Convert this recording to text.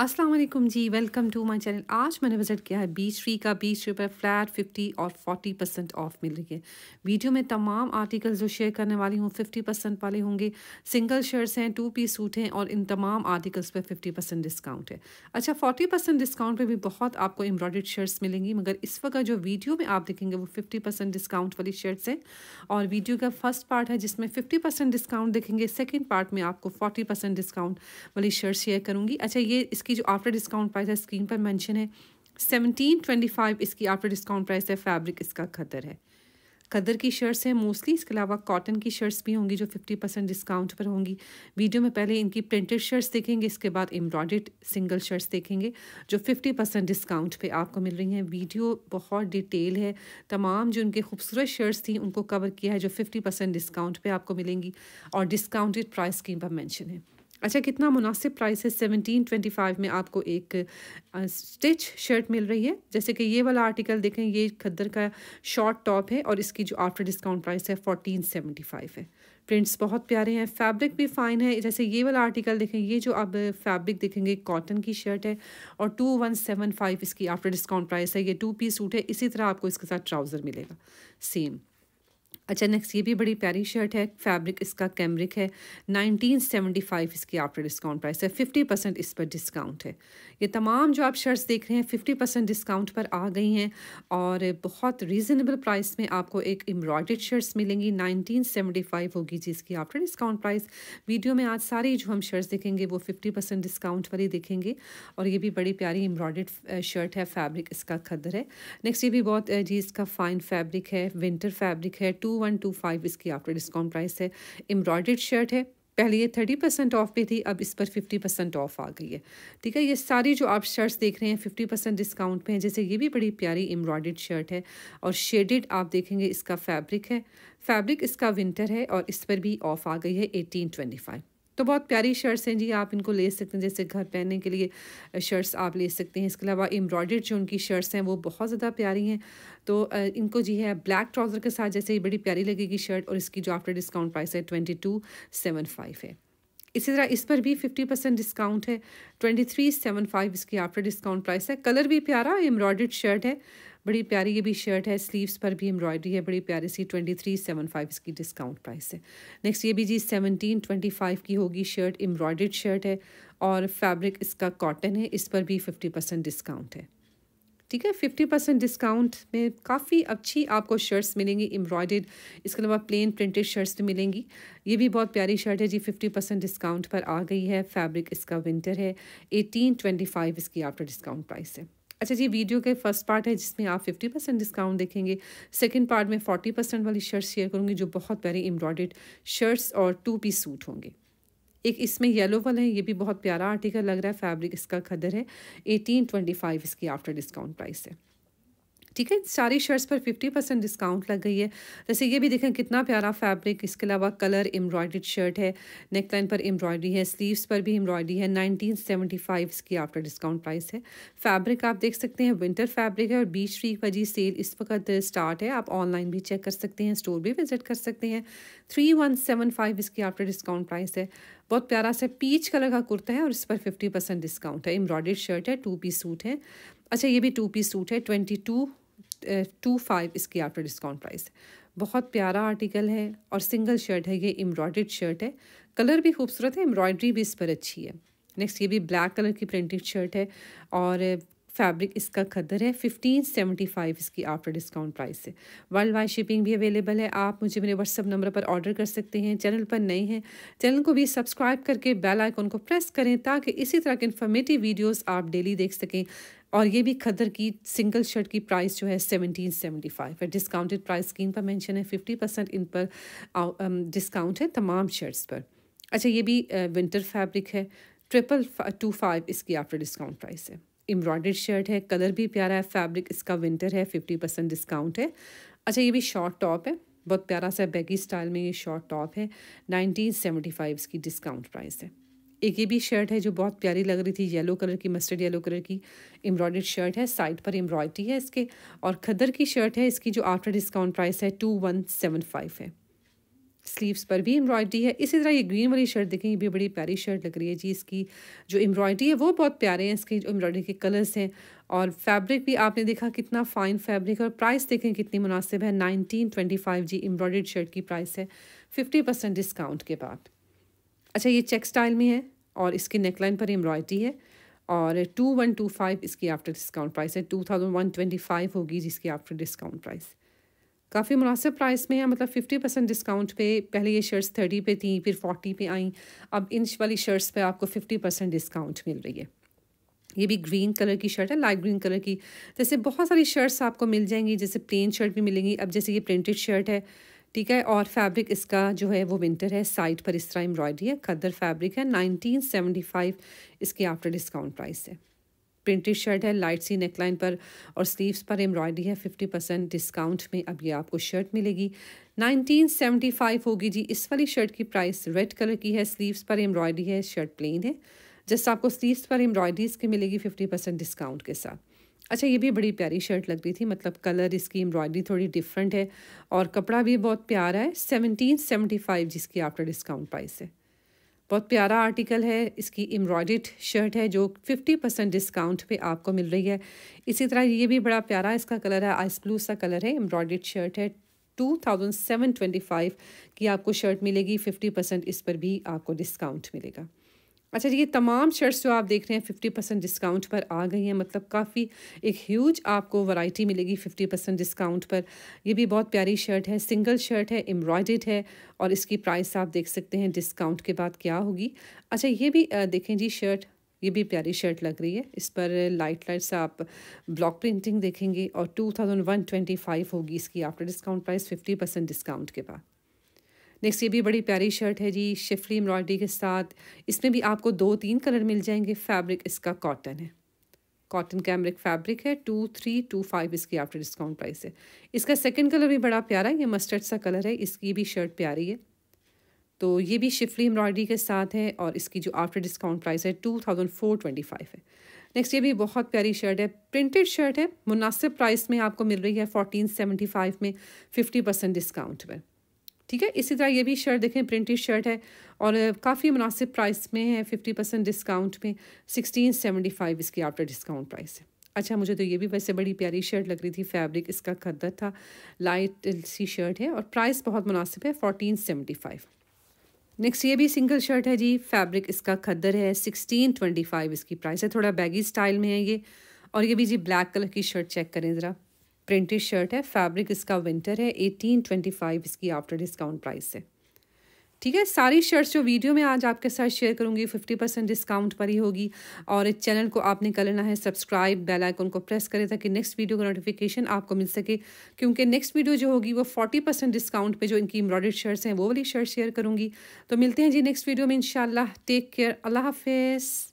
अस्सलाम वालेकुम जी वेलकम टू माय चैनल आज मैंने विज़िट किया है बीच फ्री का बीच फ्री पर फ्लैट फिफ्टी और फोर्टी परसेंट ऑफ मिल रही है वीडियो में तमाम आर्टिकल्स जो शेयर करने वाली हूँ फिफ्टी परसेंट वाले होंगे सिंगल शर्ट्स हैं टू पीस सूट हैं और इन तमाम आर्टिकल्स पर फिफ्टी परसेंट डिस्काउंट है अच्छा फोर्टी परसेंट डिस्काउंट पर भी बहुत आपको एम्ब्रॉयड शर्ट्स मिलेंगी मगर इस वक्त जो वीडियो में आप देखेंगे वो फिफ्टी डिस्काउंट वाली शर्ट्स हैं और वीडियो का फर्स्ट पार्ट है जिसमें फिफ्टी डिस्काउंट देखेंगे सेकेंड पार्ट में आपको फोर्टी डिस्काउंट वाली शर्ट शेयर करूँगी अच्छा ये इसकी जो आफ्टर डिस्काउंट प्राइस है स्क्रीन पर मेंशन है सेवनटीन ट्वेंटी फाइव इसकी आफ्टर डिस्काउंट प्राइस है फैब्रिक इसका खदर है खदर की शर्ट्स हैं मोस्टली इसके अलावा कॉटन की शर्ट्स भी होंगी जो फिफ्टी परसेंट डिस्काउंट पर होंगी वीडियो में पहले इनकी प्रिंटेड शर्ट्स देखेंगे इसके बाद एम्ब्रॉयड सिंगल शर्ट्स देखेंगे जो फिफ्टी परसेंट डिस्काउंट पे आपको मिल रही हैं वीडियो बहुत डिटेल है तमाम जो उनके खूबसूरत शर्ट्स थी उनको कवर किया है जो फिफ्टी परसेंट डिस्काउंट पर आपको मिलेंगी और डिस्काउंटेड प्राइस की पर मैंशन है अच्छा कितना मुनासिब प्राइस है सेवनटीन ट्वेंटी फाइव में आपको एक स्टिच शर्ट मिल रही है जैसे कि ये वाला आर्टिकल देखें ये खद्दर का शॉर्ट टॉप है और इसकी जो आफ्टर डिस्काउंट प्राइस है फोर्टीन सेवेंटी फाइव है प्रिंट्स बहुत प्यारे हैं फैब्रिक भी फाइन है जैसे ये वाला आर्टिकल देखें ये जो अब फैब्रिक देखेंगे कॉटन की शर्ट है और टू वन सेवन फाइव इसकी आफ्टर डिस्काउंट प्राइस है ये टू पीस सूट है इसी तरह आपको इसके साथ ट्राउज़र मिलेगा सेम अच्छा नेक्स्ट ये भी बड़ी प्यारी शर्ट है फैब्रिक इसका कैमरिक है 1975 इसकी आफ्टर डिस्काउंट प्राइस है 50 परसेंट इस पर डिस्काउंट है ये तमाम जो आप शर्ट्स देख रहे हैं 50 परसेंट डिस्काउंट पर आ गई हैं और बहुत रीज़नेबल प्राइस में आपको एक एम्ब्रॉयड शर्ट्स मिलेंगी 1975 होगी जी इसकी आफ्टर डिस्काउंट प्राइस वीडियो में आज सारी जो हम शर्ट्स देखेंगे वो फिफ्टी परसेंट डिस्काउंट पर ही देखेंगे और ये भी बड़ी प्यारी एम्ब्रॉयडेड शर्ट है फैब्रिक इसका खदर है नेक्स्ट ये भी बहुत जी इसका फ़ाइन फैब्रिक है विंटर फैब्रिक है two two one two five इसकी आफ्टर डिस्काउंट प्राइस है एम्ब्रॉयड शर्ट है पहले ये थर्टी परसेंट ऑफ पे थी अब इस पर फिफ्टी परसेंट ऑफ आ गई है ठीक है ये सारी जो आप शर्ट्स देख रहे हैं फिफ्टी परसेंट डिस्काउंट पे हैं जैसे ये भी बड़ी प्यारी एम्ब्रॉयड शर्ट है और शेडेड आप देखेंगे इसका फैब्रिक है फैब्रिक इसका विंटर है और इस पर भी ऑफ आ गई है एटीन ट्वेंटी फाइव तो बहुत प्यारी शर्ट्स हैं जी आप इनको ले सकते हैं जैसे घर पहनने के लिए शर्ट्स आप ले सकते हैं इसके अलावा एम्ब्रॉयडर्ड जो उनकी शर्ट्स हैं वो बहुत ज़्यादा प्यारी हैं तो इनको जी है ब्लैक ट्राउज़र के साथ जैसे ये बड़ी प्यारी लगेगी शर्ट और इसकी जो आफ्टर डिस्काउंट प्राइस है ट्वेंटी टू सेवन फाइव है इसी तरह इस पर भी फिफ्टी परसेंट डिस्काउंट है ट्वेंटी थ्री सेवन फाइव इसकी आफ्टर डिस्काउंट प्राइस है कलर भी प्यारा एम्ब्रॉयडर्ड शर्ट है बड़ी प्यारी ये भी शर्ट है स्लीव्स पर भी एम्ब्रॉयडरी है बड़ी प्यारी सी ट्वेंटी थ्री सेवन फाइव इसकी डिस्काउंट प्राइस है नेक्स्ट ये भी जी सेवनटीन ट्वेंटी फाइव की होगी शर्ट एम्ब्रॉयड शर्ट है और फैब्रिक इसका कॉटन है इस पर भी फिफ्टी परसेंट डिस्काउंट है ठीक है फिफ्टी परसेंट डिस्काउंट में काफ़ी अच्छी आपको शर्ट्स मिलेंगी एम्ब्रॉयडेड इसके अलावा प्लेन प्रिंटेड शर्ट्स भी मिलेंगी ये भी बहुत प्यारी शर्ट है जी फिफ्टी परसेंट डिस्काउंट पर आ गई है फैब्रिक इसका विंटर है एटीन ट्वेंटी फाइव इसकी आफ्टर डिस्काउंट प्राइस है अच्छा जी वीडियो के फर्स्ट पार्ट है जिसमें आप फिफ्टी परसेंट डिस्काउंट देखेंगे सेकेंड पार्ट में फोर्टी परसेंट वाली शर्ट शेयर करूँगी जो बहुत प्यारी एम्ब्रॉयड शर्ट्स और टू पीस सूट होंगे एक इसमें येलो वाला है ये भी बहुत प्यारा आर्टिकल लग रहा है फैब्रिक इसका खदर है एटीन ट्वेंटी फाइव इसकी आफ्टर डिस्काउंट प्राइस है ठीक है सारी शर्ट्स पर फिफ्टी परसेंट डिस्काउंट लग गई है जैसे ये भी देखें कितना प्यारा फैब्रिक इसके अलावा कलर एम्ब्रॉयड शर्ट है नेकलाइन पर एम्ब्रॉयडरी है स्लीव्स पर भी एम्ब्रॉयडरी है नाइनटीन सेवेंटी फाइव इसकी आफ्टर डिस्काउंट प्राइस है फैब्रिक आप देख सकते हैं विंटर फैब्रिक है और बीच फ्री वजी सेल इस वक्त स्टार्ट है आप ऑनलाइन भी चेक कर सकते हैं स्टोर भी विजिट कर सकते हैं थ्री वन सेवन फाइव इसकी आफ्टर डिस्काउंट प्राइस है बहुत प्यारा सा पीच कलर का कुर्ता है और इस पर फिफ्टी परसेंट डिस्काउंट है एम्ब्रॉयड शर्ट है टू पीस सूट है अच्छा ये भी टू पीस सूट है ट्वेंटी टू टू फाइव इसकी आफ्टर डिस्काउंट प्राइस बहुत प्यारा आर्टिकल है और सिंगल शर्ट है ये एम्ब्रॉयड शर्ट है कलर भी खूबसूरत है एम्ब्रॉयड्री भी इस पर अच्छी है नेक्स्ट ये भी ब्लैक कलर की प्रिंटेड शर्ट है और फैब्रिक इसका खदर है फिफ्टीन सेवेंटी फाइव इसकी आफ्टर डिस्काउंट प्राइस है वर्ल्ड वाइड शिपिंग भी अवेलेबल है आप मुझे मेरे व्हाट्सअप नंबर पर ऑर्डर कर सकते हैं चैनल पर नए हैं चैनल को भी सब्सक्राइब करके बेल आइकॉन को प्रेस करें ताकि इसी तरह के इन्फॉर्मेटिव वीडियोस आप डेली देख सकें और ये भी खदर की सिंगल शर्ट की प्राइस जो है सेवनटीन सेवेंटी फाइव है डिस्काउंटेड प्राइस स्कीम पर मेंशन है फिफ्टी परसेंट इन पर डिस्काउंट है तमाम शर्ट्स पर अच्छा ये भी विंटर uh, फैब्रिक है ट्रिपल टू फाइव इसकी आफ्टर डिस्काउंट प्राइस है एम्ब्रॉयडर्ड शर्ट है कलर भी प्यारा है फैब्रिक इसका विंटर है फिफ्टी परसेंट डिस्काउंट है अच्छा ये भी शॉर्ट टॉप है बहुत प्यारा सा बैगी स्टाइल में ये शॉर्ट टॉप है नाइनटीन सेवेंटी फाइव इसकी डिस्काउंट प्राइस है एक ये भी शर्ट है जो बहुत प्यारी लग रही थी येलो कलर की मस्टर्ड येलो कलर की एम्ब्रॉयड शर्ट है साइड पर एम्ब्रॉयडरी है इसके और खदर की शर्ट है इसकी जो आफ्टर डिस्काउंट प्राइस है टू वन सेवन फाइव है स्लीव्स पर भी एम्ब्रॉयडरी है इसी तरह ये ग्रीन वाली शर्ट देखें ये भी बड़ी प्यारी शर्ट लग रही है जी इसकी जो एम्ब्रॉयडरी है वो बहुत प्यारे हैं इसके जो एम्ब्रॉयडरी के कलर्स हैं और फैब्रिक भी आपने देखा कितना फ़ाइन फैब्रिक है और प्राइस देखें कितनी मुनासिब है नाइनटीन ट्वेंटी फाइव जी एम्ब्रॉयड शर्ट की प्राइस है फिफ्टी परसेंट डिस्काउंट के बाद अच्छा ये चेक स्टाइल में है और इसकी नेकलाइन पर एम्ब्रॉयडरी है और टू वन टू फाइव इसकी आफ्टर डिस्काउंट प्राइस है two thousand one twenty five होगी जिसकी आफ्टर डिस्काउंट प्राइस काफ़ी मुनासिब प्राइस में है मतलब फिफ्टी परसेंट डिस्काउंट पे पहले ये शर्ट्स थर्टी पे थी फिर फोर्टी पे आई अब इंच वाली शर्ट्स पे आपको फिफ्टी परसेंट डिस्काउंट मिल रही है ये भी ग्रीन कलर की शर्ट है लाइट ग्रीन कलर की जैसे बहुत सारी शर्ट्स आपको मिल जाएंगी जैसे प्लेन शर्ट भी मिलेंगी अब जैसे ये प्रिंटेड शर्ट है ठीक है और फैब्रिक इसका जो है वो विंटर है साइड पर इस तरह एम्ब्रॉयडरी है खद्दर फैब्रिक है नाइनटीन फाइव इसकी आफ्टर डिस्काउंट प्राइस है प्रिंटेड शर्ट है लाइट सी नेकलाइन पर और स्लीव्स पर एम्ब्रॉयडरी है फिफ्टी परसेंट डिस्काउंट में अब ये आपको शर्ट मिलेगी नाइनटीन सेवेंटी फाइव होगी जी इस वाली शर्ट की प्राइस रेड कलर की है स्लीव्स पर एम्ब्रॉयडरी है शर्ट प्लेन है जस्ट आपको स्लीव्स पर एम्ब्रॉयडरी इसकी मिलेगी फिफ्टी परसेंट डिस्काउंट के साथ अच्छा ये भी बड़ी प्यारी शर्ट लग रही थी मतलब कलर इसकी एम्ब्रॉयडरी थोड़ी डिफरेंट है और कपड़ा भी बहुत प्यारा है सेवनटीन सेवेंटी फाइव जिसकी आफ्टर डिस्काउंट प्राइस है बहुत प्यारा आर्टिकल है इसकी एम्ब्रॉयड शर्ट है जो फिफ्टी परसेंट डिस्काउंट पे आपको मिल रही है इसी तरह ये भी बड़ा प्यारा इसका कलर है आइस ब्लू सा कलर है एम्ब्रॉयड शर्ट है two thousand seven twenty five की आपको शर्ट मिलेगी फिफ्टी परसेंट इस पर भी आपको डिस्काउंट मिलेगा अच्छा ये तमाम शर्ट्स जो आप देख रहे हैं फिफ्टी परसेंट डिस्काउंट पर आ गई हैं मतलब काफ़ी एक ह्यूज आपको वैरायटी मिलेगी फिफ्टी परसेंट डिस्काउंट पर ये भी बहुत प्यारी शर्ट है सिंगल शर्ट है एम्ब्रॉयडेड है और इसकी प्राइस आप देख सकते हैं डिस्काउंट के बाद क्या होगी अच्छा ये भी देखें जी शर्ट ये भी प्यारी शर्ट लग रही है इस पर लाइट लाइट सा आप ब्लॉक प्रिंटिंग देखेंगे और two thousand one twenty five होगी इसकी after discount price fifty percent discount के बाद नेक्स्ट ये भी बड़ी प्यारी शर्ट है जी शिफली एम्ब्रॉयडरी के साथ इसमें भी आपको दो तीन कलर मिल जाएंगे फैब्रिक इसका कॉटन है कॉटन कैमरिक फैब्रिक है टू थ्री टू फाइव इसकी आफ्टर डिस्काउंट प्राइस है इसका सेकंड कलर भी बड़ा प्यारा है ये मस्टर्ड सा कलर है इसकी भी शर्ट प्यारी है तो ये भी शिफली एम्ब्रॉयडरी के साथ है और इसकी जो आफ्टर डिस्काउंट प्राइस है two thousand four twenty five है नेक्स्ट ये भी बहुत प्यारी शर्ट है प्रिंटेड शर्ट है मुनासिब प्राइस में आपको मिल रही है फोर्टीन सेवेंटी फाइव में फिफ्टी परसेंट डिस्काउंट में ठीक है इसी तरह ये भी शर्ट देखें प्रिंटेड शर्ट है और काफ़ी मुनासिब प्राइस में है फिफ्टी परसेंट डिस्काउंट में सिक्सटीन सेवेंटी फाइव इसकी आफ्टर डिस्काउंट प्राइस है अच्छा मुझे तो ये भी वैसे बड़ी प्यारी शर्ट लग रही थी फैब्रिक इसका खद्दर था लाइट सी शर्ट है और प्राइस बहुत मुनासिब है फोर्टीन सेवेंटी फाइव नेक्स्ट ये भी सिंगल शर्ट है जी फैब्रिक इसका खद्दर है सिक्सटीन ट्वेंटी फाइव इसकी प्राइस है थोड़ा बैगी स्टाइल में है ये और ये भी जी ब्लैक कलर की शर्ट चेक करें ज़रा प्रिंटेड शर्ट है फैब्रिक इसका विंटर है एटीन ट्वेंटी फाइव इसकी आफ्टर डिस्काउंट प्राइस है ठीक है सारी शर्ट्स जो वीडियो में आज आपके साथ शेयर करूंगी फिफ्टी परसेंट डिस्काउंट पर ही होगी और इस चैनल को आपने कर लेना है सब्सक्राइब बेल आइकन को प्रेस करें ताकि नेक्स्ट वीडियो का नोटिफिकेशन आपको मिल सके क्योंकि नेक्स्ट वीडियो जो होगी वो फोर्टी परसेंट डिस्काउंट पे जो इनकी एम्ब्रॉयड शर्ट्स हैं वो वाली शर्ट शेयर करूँगी तो मिलते हैं जी नेक्स्ट वीडियो में इन टेक केयर अल्लाह हाफिज़